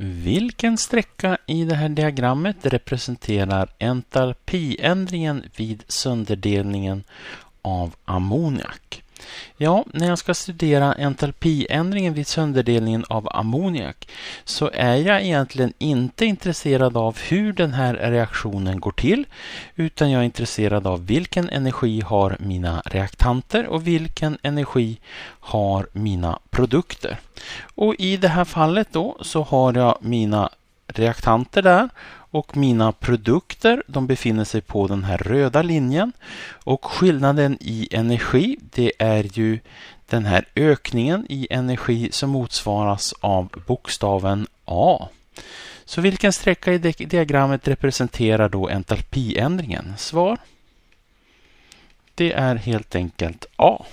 Vilken sträcka i det här diagrammet representerar entalpiändringen vid sönderdelningen av ammoniak? Ja, när jag ska studera entalpiändringen vid sönderdelningen av ammoniak så är jag egentligen inte intresserad av hur den här reaktionen går till utan jag är intresserad av vilken energi har mina reaktanter och vilken energi har mina produkter. Och i det här fallet då så har jag mina reaktanter där och mina produkter de befinner sig på den här röda linjen. Och skillnaden i energi det är ju den här ökningen i energi som motsvaras av bokstaven A. Så vilken sträcka i diagrammet representerar då entalpiändringen? Svar? Det är helt enkelt A.